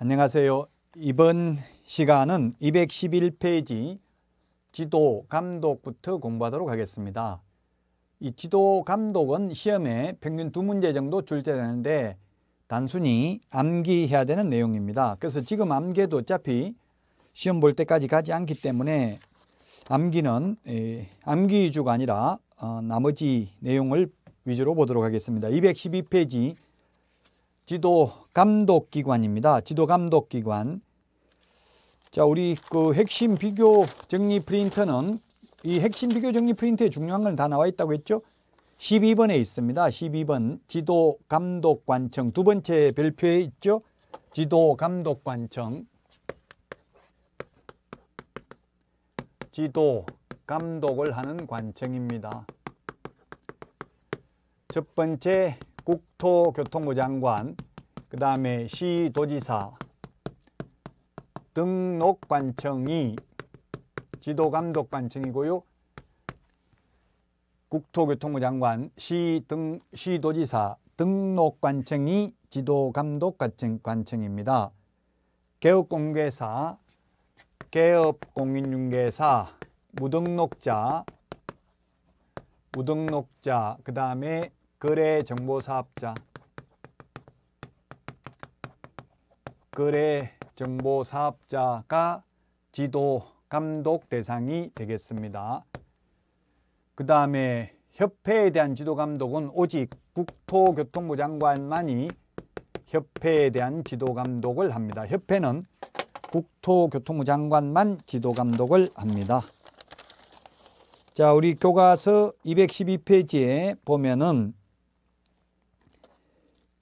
안녕하세요. 이번 시간은 211페이지 지도 감독부터 공부하도록 하겠습니다. 이 지도 감독은 시험에 평균 두 문제 정도 출제되는데 단순히 암기해야 되는 내용입니다. 그래서 지금 암기도 어차피 시험 볼 때까지 가지 않기 때문에 암기는 암기 위주가 아니라 어, 나머지 내용을 위주로 보도록 하겠습니다. 212페이지 지도 감독 기관입니다. 지도 감독 기관. 자, 우리 그 핵심 비교 정리 프린터는 이 핵심 비교 정리 프린트의 중요한 건 다 나와 있다고 했죠? 12번에 있습니다. 12번 지도 감독 관청 두 번째 별표에 있죠? 지도 감독 관청 지도 감독을 하는 관청입니다. 첫 번째 국토교통부 장관, 그 다음에 시도지사, 등록관청이 지도감독관청이고요. 국토교통부 장관, 시 등, 시도지사, 등록관청이 지도감독관청입니다. 개업공개사, 개업공인중개사, 무등록자, 무등록자, 그 다음에 거래 정보사업자 거래 정보사업자가 지도 감독 대상이 되겠습니다. 그 다음에 협회에 대한 지도 감독은 오직 국토교통부 장관만이 협회에 대한 지도 감독을 합니다. 협회는 국토교통부 장관만 지도 감독을 합니다. 자, 우리 교과서 212페이지에 보면은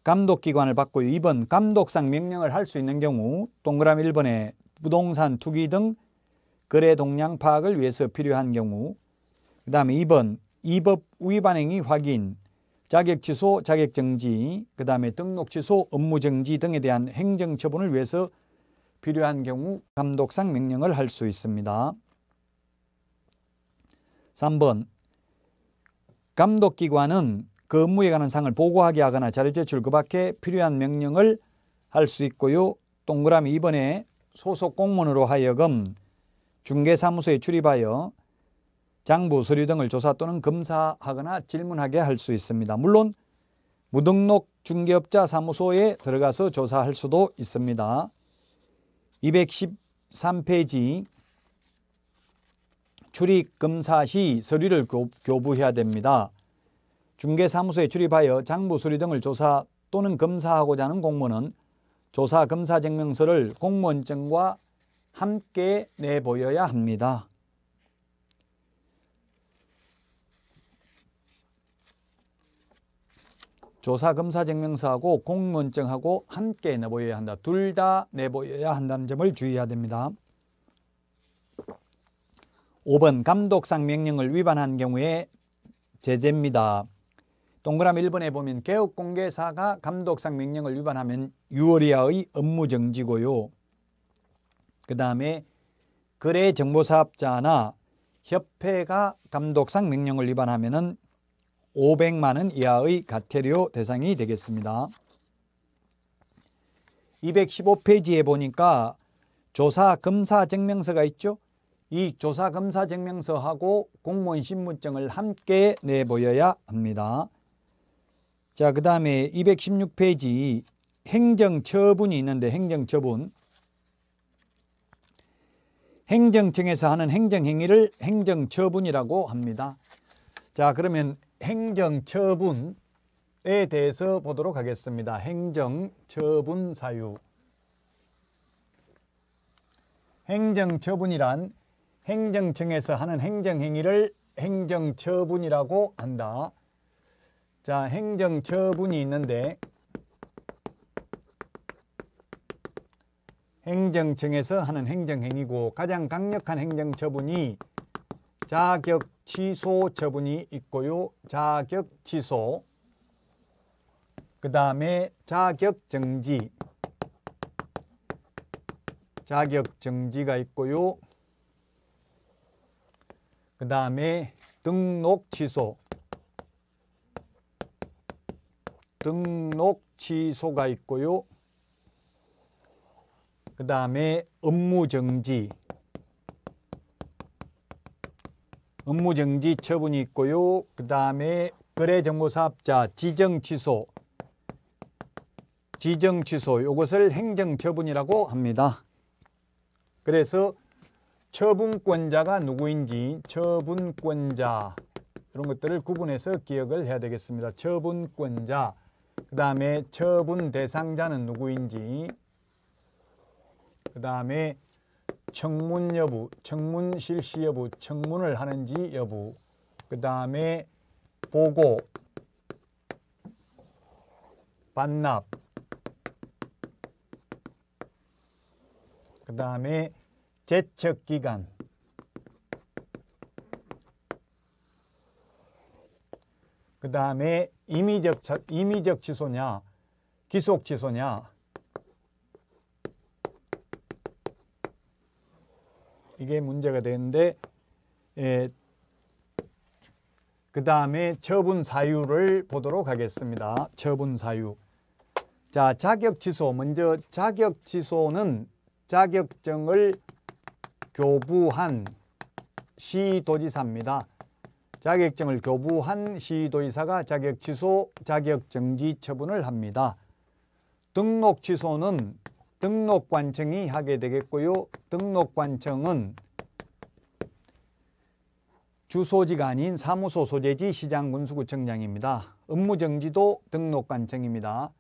감독기관을 받고 2번 감독상 명령을 할 수 있는 경우 동그라미 1번에 부동산 투기 등 거래 동향 파악을 위해서 필요한 경우 그 다음에 2번 이법 위반행위 확인 자격 취소, 자격 정지, 그 다음에 등록 취소, 업무 정지 등에 대한 행정 처분을 위해서 필요한 경우 감독상 명령을 할 수 있습니다. 3번 감독기관은 그 업무에 관한 사항을 보고하게 하거나 자료 제출 그 밖에 필요한 명령을 할 수 있고요. 동그라미 2번에 소속 공무원으로 하여금 중개사무소에 출입하여 장부 서류 등을 조사 또는 검사하거나 질문하게 할 수 있습니다. 물론 무등록 중개업자 사무소에 들어가서 조사할 수도 있습니다. 213페이지 출입 검사 시 서류를 교부해야 됩니다. 중개사무소에 출입하여 장부수리 등을 조사 또는 검사하고자 하는 공무원은 조사 검사 증명서를 공무원증과 함께 내보여야 합니다. 조사 검사 증명서하고 공무원증하고 함께 내보여야 한다. 둘 다 내보여야 한다는 점을 주의해야 됩니다. 5번 감독상 명령을 위반한 경우에 제재입니다. 동그라미 1번에 보면 개업공개사가 감독상 명령을 위반하면 6월 이하의 업무정지고요. 그 다음에 거래정보사업자나 협회가 감독상 명령을 위반하면 500만 원 이하의 가태료 대상이 되겠습니다. 215페이지에 보니까 조사 검사 증명서가 있죠. 이 조사 검사 증명서하고 공무원 신분증을 함께 내보여야 합니다. 자, 그 다음에 216페이지 행정처분이 있는데 행정처분. 행정청에서 하는 행정행위를 행정처분이라고 합니다. 자, 그러면 행정처분에 대해서 보도록 하겠습니다. 행정처분 사유. 행정처분이란 행정청에서 하는 행정행위를 행정처분이라고 한다. 자, 행정처분이 있는데 행정청에서 하는 행정행위고 가장 강력한 행정처분이 자격 취소 처분이 있고요. 자격 취소, 그 다음에 자격 정지, 자격 정지가 있고요. 그 다음에 등록 취소, 등록 취소가 있고요. 그 다음에 업무정지 업무정지 처분이 있고요. 그 다음에 거래정보사업자 지정취소 지정취소 이것을 행정처분이라고 합니다. 그래서 처분권자가 누구인지 처분권자 이런 것들을 구분해서 기억을 해야 되겠습니다. 처분권자 그 다음에 처분 대상자는 누구인지 그 다음에 청문 여부, 청문 실시 여부, 청문을 하는지 여부 그 다음에 보고, 반납 그 다음에 제척기간 그 다음에 임의적, 임의적 취소냐 기속 취소냐 이게 문제가 되는데 예, 그 다음에 처분 사유를 보도록 하겠습니다. 처분 사유 자 자격 취소 먼저 자격 취소는 자격증을 교부한 시도지사입니다. 자격증을 교부한 시도의사가 자격 취소, 자격 정지 처분을 합니다. 등록 취소는 등록관청이 하게 되겠고요. 등록관청은 주소지가 아닌 사무소 소재지 시장군수구청장입니다. 업무정지도 등록관청입니다.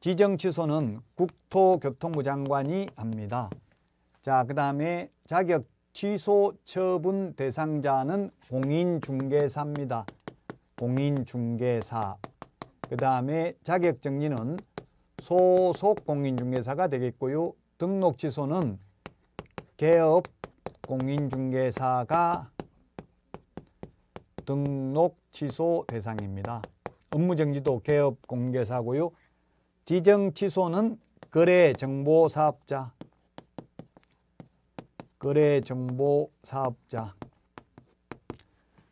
지정취소는 국토교통부 장관이 합니다. 자, 그 다음에 자격 취소 처분 대상자는 공인중개사입니다. 공인중개사. 그 다음에 자격정리는 소속 공인중개사가 되겠고요. 등록 취소는 개업 공인중개사가 등록 취소 대상입니다. 업무정지도 개업 공개사고요. 지정 취소는 거래정보사업자 거래정보사업자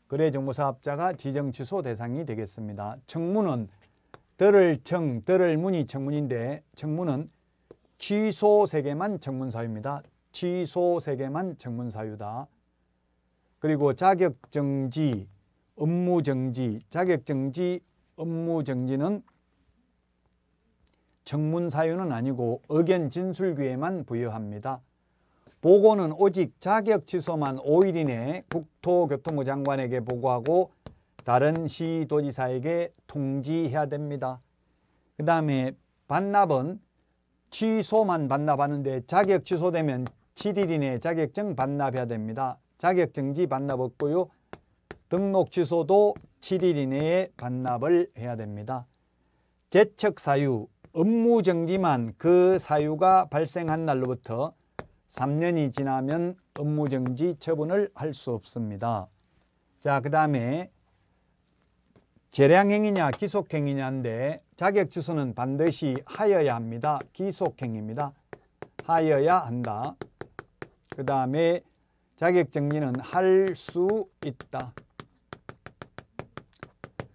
거래정보사업자가 지정취소 대상이 되겠습니다. 청문은 들을 청, 들을 문이 청문인데 청문은 취소 세개만 청문사유입니다. 취소 세개만 청문사유다. 그리고 자격정지, 업무정지, 자격정지, 업무정지는 청문사유는 아니고 의견 진술기에만 부여합니다. 보고는 오직 자격 취소만 5일 이내 국토교통부 장관에게 보고하고 다른 시도지사에게 통지해야 됩니다. 그 다음에 반납은 취소만 반납하는데 자격 취소되면 7일 이내 자격증 반납해야 됩니다. 자격증지 반납 없고요. 등록 취소도 7일 이내에 반납을 해야 됩니다. 제척 사유, 업무 정지만 그 사유가 발생한 날로부터 3년이 지나면 업무정지 처분을 할 수 없습니다. 자, 그 다음에 재량행위냐 기속행위냐인데 자격취소는 반드시 하여야 합니다. 기속행위입니다. 하여야 한다. 그 다음에 자격정지는 할 수 있다.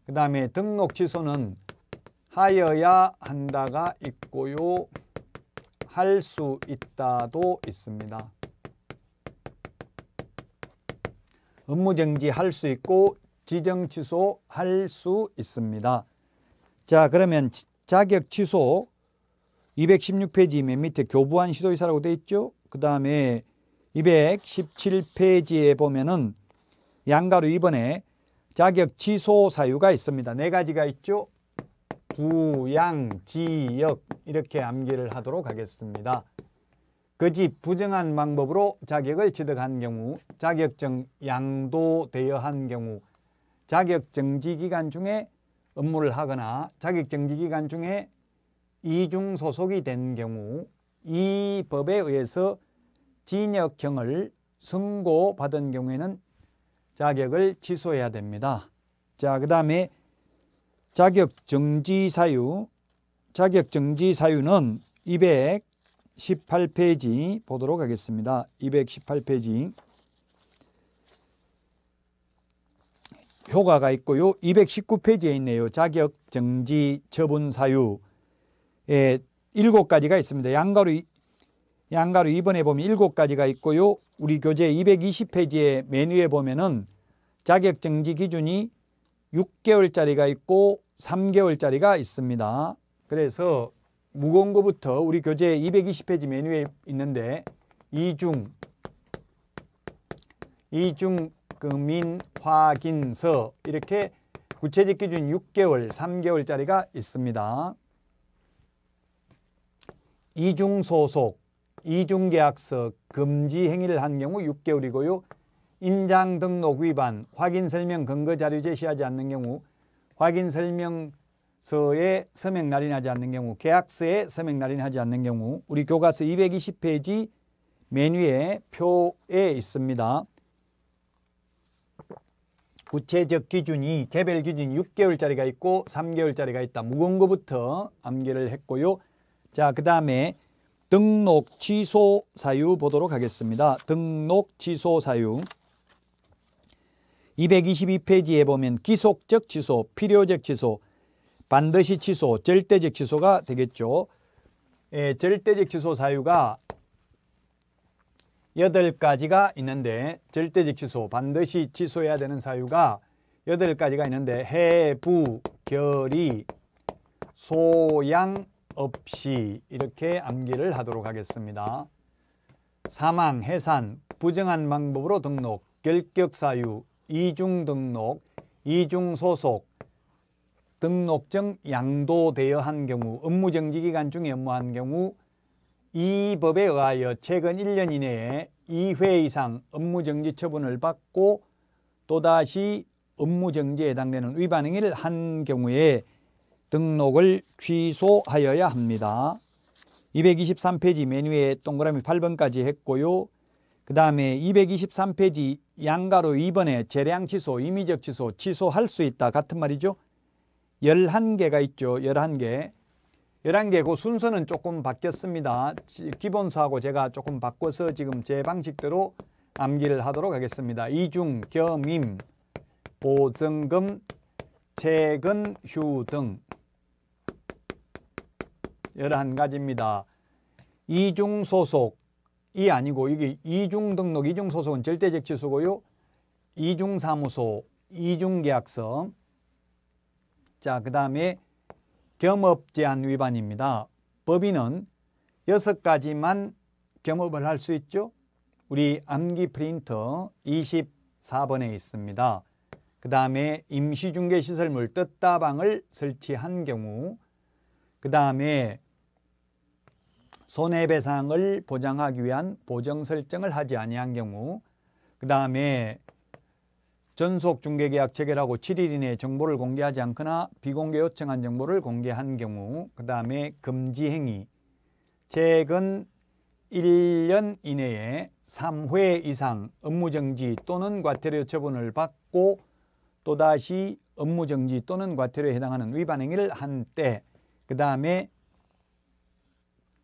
그 다음에 등록취소는 하여야 한다가 있고요. 할수 있다도 있습니다. 업무정지 할 수 있고 지정 취소 할 수 있습니다. 자 그러면 자격 취소 216페이지 맨 밑에 교부한 시도의사라고 돼 있죠. 그 다음에 217페이지에 보면은 양가로 2번에 자격 취소 사유가 있습니다. 네 가지가 있죠. 부양 지역 이렇게 암기를 하도록 하겠습니다. 그집 부정한 방법으로 자격을 취득한 경우, 자격증 양도되어한 경우, 자격정지 기간 중에 업무를 하거나 자격정지 기간 중에 이중 소속이 된 경우 이 법에 의해서 징역형을 선고받은 경우에는 자격을 취소해야 됩니다. 자, 그 다음에 자격 정지 사유 자격 정지 사유는 218페이지 보도록 하겠습니다. 218페이지 효과가 있고요. 219페이지에 있네요. 자격 정지 처분 사유 예, 7가지가 있습니다. 양가로 양가로 이번에 보면 7가지가 있고요. 우리 교재 2 2 0페이지에 메뉴에 보면은 자격 정지 기준이 6개월짜리가 있고 3개월짜리가 있습니다. 그래서 무거운 거부터 우리 교재 220페이지 메뉴에 있는데 이중 이중 금인 확인서 이렇게 구체적 기준 6개월, 3개월짜리가 있습니다. 이중 소속, 이중 계약서 금지 행위를 한 경우 6개월이고요. 인장 등록 위반, 확인 설명 근거 자료 제시하지 않는 경우, 확인 설명서에 서명 날인하지 않는 경우, 계약서에 서명 날인하지 않는 경우, 우리 교과서 220페이지 메뉴에 표에 있습니다. 구체적 기준이 개별 기준 6개월짜리가 있고 3개월짜리가 있다. 무거운 거부터 암기를 했고요. 자, 그 다음에 등록 취소 사유 보도록 하겠습니다. 등록 취소 사유. 222페이지에 보면 기속적 취소, 필요적 취소, 반드시 취소, 절대적 취소가 되겠죠. 예, 절대적 취소 사유가 8가지가 있는데 절대적 취소, 반드시 취소해야 되는 사유가 8가지가 있는데 해부, 결의, 소양, 없이 이렇게 암기를 하도록 하겠습니다. 사망, 해산, 부정한 방법으로 등록, 결격사유, 이중등록, 이중소속, 등록증 양도되어한 경우, 업무정지기간 중에 업무한 경우 이 법에 의하여 최근 1년 이내에 2회 이상 업무정지 처분을 받고 또다시 업무정지에 해당되는 위반 행위를 한 경우에 등록을 취소하여야 합니다. 223페이지 메뉴에 동그라미 8번까지 했고요. 그 다음에 223페이지 양가로 2번에 재량 취소, 임의적 취소, 취소할 수 있다 같은 말이죠. 11개가 있죠. 11개. 11개 그 순서는 조금 바뀌었습니다. 기본서하고 제가 조금 바꿔서 지금 제 방식대로 암기를 하도록 하겠습니다. 이중, 겸임, 보증금, 채근, 휴 등 11가지입니다. 이중소속, 이 아니고 이게 이중 등록 이중 소속은 절대적 지수고요. 이중 사무소, 이중 계약서. 자, 그다음에 겸업 제한 위반입니다. 법인은 여섯 가지만 겸업을 할 수 있죠. 우리 암기 프린터 24번에 있습니다. 그 다음에 임시중개시설물 뜻다방을 설치한 경우 그 다음에 손해배상을 보장하기 위한 보정 설정을 하지 아니한 경우 그 다음에 전속 중개계약 체결하고 7일 이내에 정보를 공개하지 않거나 비공개 요청한 정보를 공개한 경우 그 다음에 금지 행위 최근 1년 이내에 3회 이상 업무정지 또는 과태료 처분을 받고 또다시 업무정지 또는 과태료에 해당하는 위반 행위를 한때그 다음에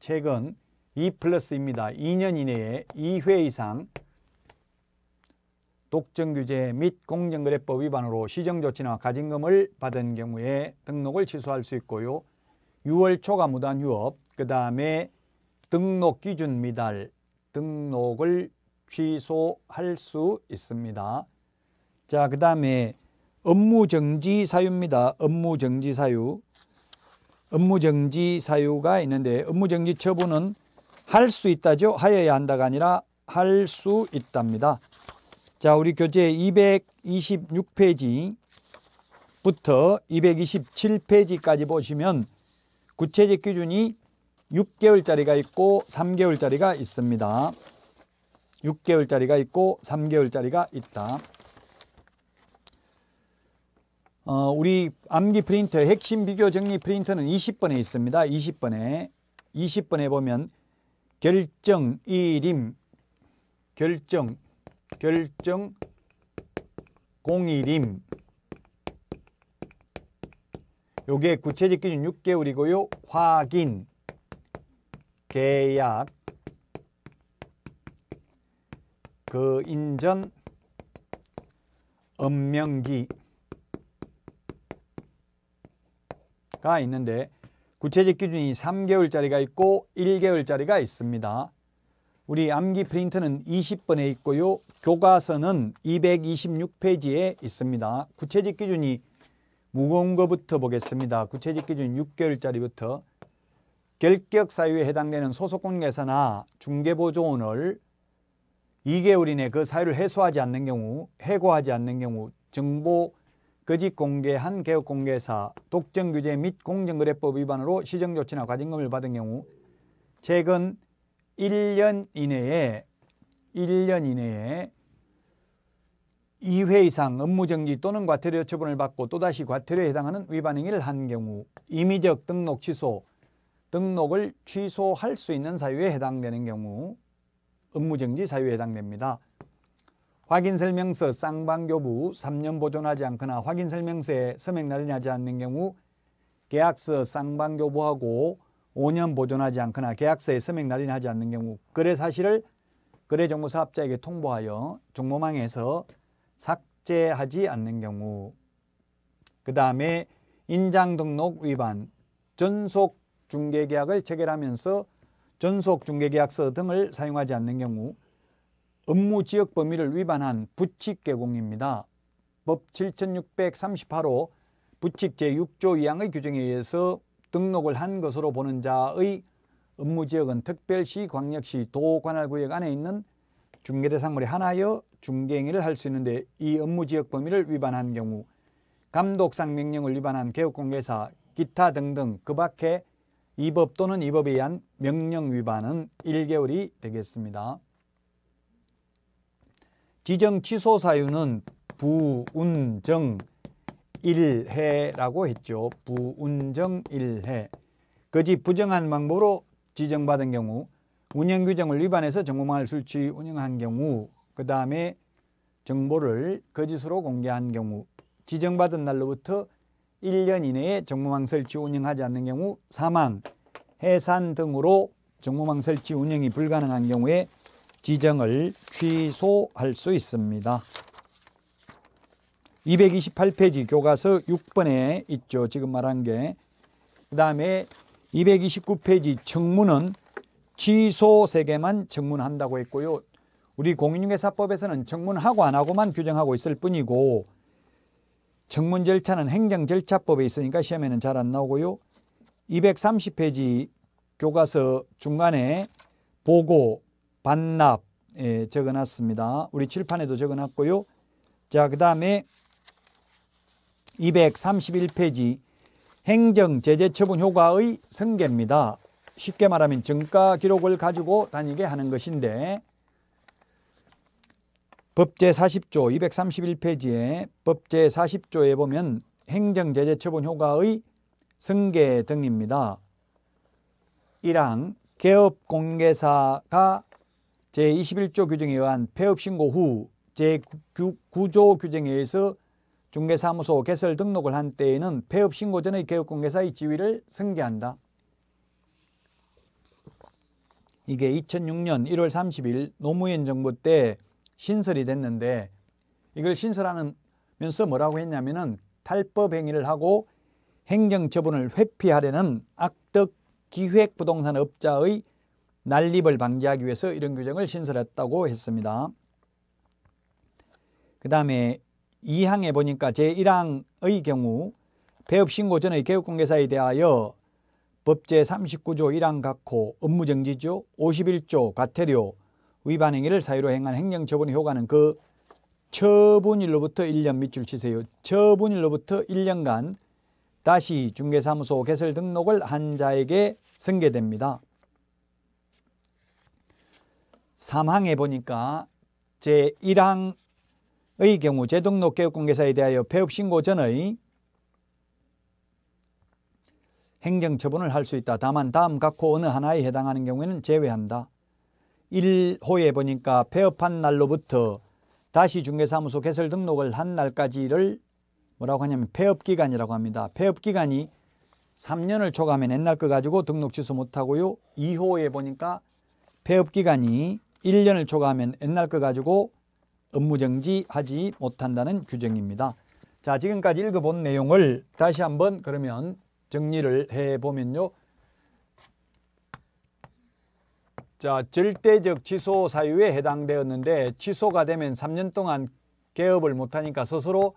책은 2 플러스입니다. 2년 이내에 2회 이상 독점규제 및 공정거래법 위반으로 시정조치나 가진금을 받은 경우에 등록을 취소할 수 있고요. 6월 초과 무단 휴업, 그 다음에 등록 기준 미달, 등록을 취소할 수 있습니다. 자, 그 다음에 업무정지 사유입니다. 업무정지 사유. 업무정지 사유가 있는데 업무정지 처분은 할 수 있다죠. 하여야 한다가 아니라 할 수 있답니다. 자, 우리 교재 226페이지부터 227페이지까지 보시면 구체적 기준이 6개월짜리가 있고 3개월짜리가 있습니다. 6개월짜리가 있고 3개월짜리가 있다. 어, 우리 암기 프린터 의 핵심 비교 정리 프린터는 20번에 있습니다. 20번에 20번에 보면 결정 1림 결정 결정 0 1림 요게 구체적 기준 6개월이고요. 확인 계약 그 인전 엄명기 가 있는데 구체적 기준이 3개월짜리가 있고 1개월짜리가 있습니다. 우리 암기 프린트는 20번에 있고요. 교과서는 226페이지에 있습니다. 구체적 기준이 무거운 거부터 보겠습니다. 구체적 기준 6개월짜리부터 결격 사유에 해당되는 소속공개사나 중개보조원을 2개월 이내 그 사유를 해소하지 않는 경우, 해고하지 않는 경우, 정보 거짓 그 공개한 개업 공개사 독점 규제 및 공정거래법 위반으로 시정 조치나 과징금을 받은 경우 최근 1년 이내에 1년 이내에 2회 이상 업무정지 또는 과태료 처분을 받고 또다시 과태료에 해당하는 위반 행위를 한 경우 임의적 등록 취소, 등록을 취소할 수 있는 사유에 해당되는 경우 업무정지 사유에 해당됩니다. 확인설명서 쌍방교부 3년 보존하지 않거나 확인설명서에 서명날인이 하지 않는 경우 계약서 쌍방교부하고 5년 보존하지 않거나 계약서에 서명날인이 하지 않는 경우 거래 사실을 거래정보사업자에게 통보하여 종보망에서 삭제하지 않는 경우 그 다음에 인장등록 위반 전속 중개계약을 체결하면서 전속 중개계약서 등을 사용하지 않는 경우 업무 지역 범위를 위반한 부칙 개공입니다. 법 7638호 부칙 제6조 2항의 규정에 의해서 등록을 한 것으로 보는 자의 업무 지역은 특별시, 광역시, 도, 관할구역 안에 있는 중개대상물에 한하여 중개행위를 할 수 있는데 이 업무 지역 범위를 위반한 경우 감독상 명령을 위반한 개업공개사, 기타 등등 그 밖에 이 법 또는 이 법에 의한 명령 위반은 1개월이 되겠습니다. 지정 취소 사유는 부운정 일해라고 했죠. 부운정 일해. 거지 부정한 방법으로 지정받은 경우, 운영 규정을 위반해서 정보망을 설치 운영한 경우, 그 다음에 정보를 거짓으로 공개한 경우, 지정받은 날로부터 1년 이내에 정보망 설치 운영하지 않는 경우 사망, 해산 등으로 정보망 설치 운영이 불가능한 경우에 지정을 취소할 수 있습니다. 228페이지 교과서 6번에 있죠. 지금 말한 게. 그 다음에 229페이지 청문은 취소 세계만 청문한다고 했고요. 우리 공인중개사법에서는 청문하고 안 하고만 규정하고 있을 뿐이고 청문 절차는 행정 절차법에 있으니까 시험에는 잘 안 나오고요. 230페이지 교과서 중간에 보고 반납 예, 적어놨습니다. 우리 칠판에도 적어놨고요. 자, 그 다음에 231페이지 행정제재처분 효과의 승계입니다. 쉽게 말하면 증가 기록을 가지고 다니게 하는 것인데 법제 40조 231페이지에 법제 40조에 보면 행정제재처분 효과의 승계 등입니다. 1항 개업공개사가 제21조 규정에 의한 폐업신고 후 제9조 규정에 의해서 중개사무소 개설 등록을 한 때에는 폐업신고 전의 개업공개사의 지위를 승계한다. 이게 2006년 1월 30일 노무현 정부 때 신설이 됐는데 이걸 신설하면서 뭐라고 했냐면은 탈법 행위를 하고 행정처분을 회피하려는 악덕 기획부동산업자의 난립을 방지하기 위해서 이런 규정을 신설했다고 했습니다. 그 다음에 2항에 보니까 제1항의 경우 배업신고 전의 개업공개사에 대하여 법제 39조 1항 각호 업무정지조 51조 과태료 위반 행위를 사유로 행한 행정처분의 효과는 그 처분일로부터 1년 밑줄 치세요. 처분일로부터 1년간 다시 중개사무소 개설 등록을 한 자에게 승계됩니다. 3항에 보니까 제1항의 경우 재등록 교육공개사에 대하여 폐업신고 전의 행정처분을 할 수 있다. 다만 다음 각호 어느 하나에 해당하는 경우에는 제외한다. 1호에 보니까 폐업한 날로부터 다시 중개사무소 개설 등록을 한 날까지를 뭐라고 하냐면 폐업기간이라고 합니다. 폐업기간이 3년을 초과하면 옛날 거 가지고 등록 취소 못하고요. 2호에 보니까 폐업기간이 1년을 초과하면 옛날 거 가지고 업무정지하지 못한다는 규정입니다. 자 지금까지 읽어본 내용을 다시 한번 그러면 정리를 해보면요. 자 절대적 취소 사유에 해당되었는데 취소가 되면 3년 동안 개업을 못하니까 스스로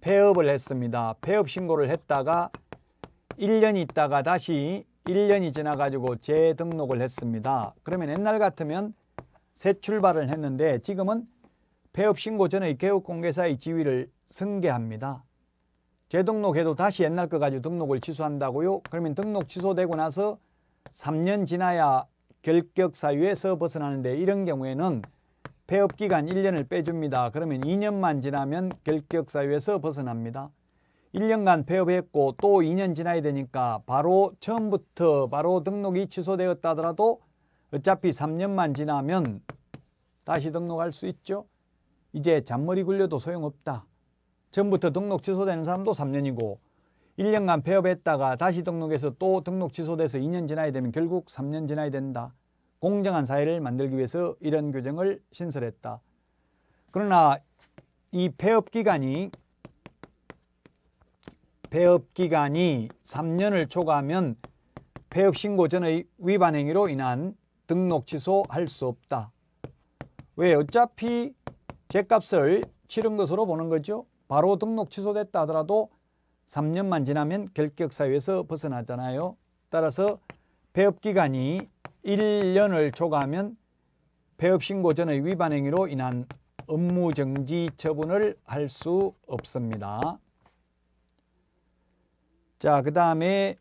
폐업을 했습니다. 폐업 신고를 했다가 1년 있다가 다시 1년이 지나가지고 재등록을 했습니다. 그러면 옛날 같으면 새 출발을 했는데 지금은 폐업 신고 전의 개업공개사의 지위를 승계합니다. 재등록해도 다시 옛날 것 가지고 등록을 취소한다고요? 그러면 등록 취소되고 나서 3년 지나야 결격 사유에서 벗어나는데 이런 경우에는 폐업기간 1년을 빼줍니다. 그러면 2년만 지나면 결격 사유에서 벗어납니다. 1년간 폐업했고 또 2년 지나야 되니까 바로 처음부터 바로 등록이 취소되었다 하더라도 어차피 3년만 지나면 다시 등록할 수 있죠. 이제 잔머리 굴려도 소용없다. 처부터 등록 취소되는 사람도 3년이고 1년간 폐업했다가 다시 등록해서 또 등록 취소돼서 2년 지나야 되면 결국 3년 지나야 된다. 공정한 사회를 만들기 위해서 이런 규정을 신설했다. 그러나 이 폐업 기간이 폐업 기간이 3년을 초과하면 폐업 신고 전의 위반 행위로 인한 등록 취소할 수 없다. 왜 어차피 제값을 치른 것으로 보는 거죠. 바로 등록 취소됐다 하더라도 3년만 지나면 결격 사유에서 벗어나잖아요. 따라서 폐업 기간이 1년을 초과하면 폐업 신고 전의 위반 행위로 인한 업무 정지 처분을 할 수 없습니다. 자, 그 다음에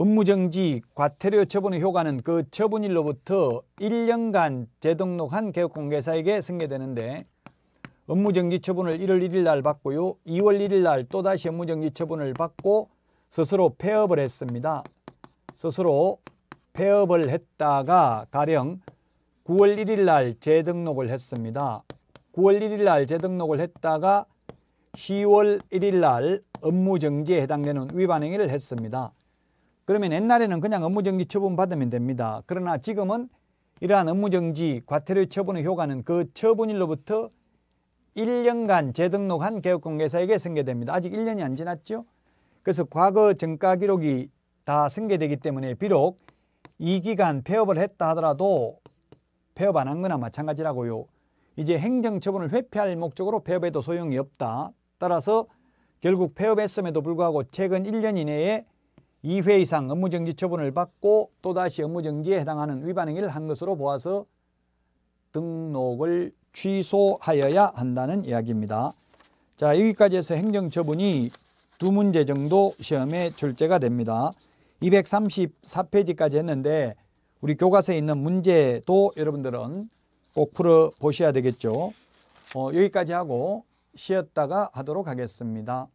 업무정지, 과태료 처분의 효과는 그 처분일로부터 1년간 재등록한 개업공개사에게 승계되는데 업무정지 처분을 1월 1일 날 받고요. 2월 1일 날 또다시 업무정지 처분을 받고 스스로 폐업을 했습니다. 스스로 폐업을 했다가 가령 9월 1일 날 재등록을 했습니다. 9월 1일 날 재등록을 했다가 10월 1일 날 업무정지에 해당되는 위반 행위를 했습니다. 그러면 옛날에는 그냥 업무정지 처분 받으면 됩니다. 그러나 지금은 이러한 업무정지 과태료 처분의 효과는 그 처분일로부터 1년간 재등록한 개업공개사에게 승계됩니다. 아직 1년이 안 지났죠. 그래서 과거 정가 기록이 다 승계되기 때문에 비록 이 기간 폐업을 했다 하더라도 폐업 안 한 거나 마찬가지라고요. 이제 행정처분을 회피할 목적으로 폐업해도 소용이 없다. 따라서 결국 폐업했음에도 불구하고 최근 1년 이내에 2회 이상 업무정지 처분을 받고 또다시 업무정지에 해당하는 위반 행위를 한 것으로 보아서 등록을 취소하여야 한다는 이야기입니다. 자 여기까지 해서 행정처분이 두 문제 정도 시험에 출제가 됩니다. 234페이지까지 했는데 우리 교과서에 있는 문제도 여러분들은 꼭 풀어보셔야 되겠죠. 어, 여기까지 하고 쉬었다가 하도록 하겠습니다.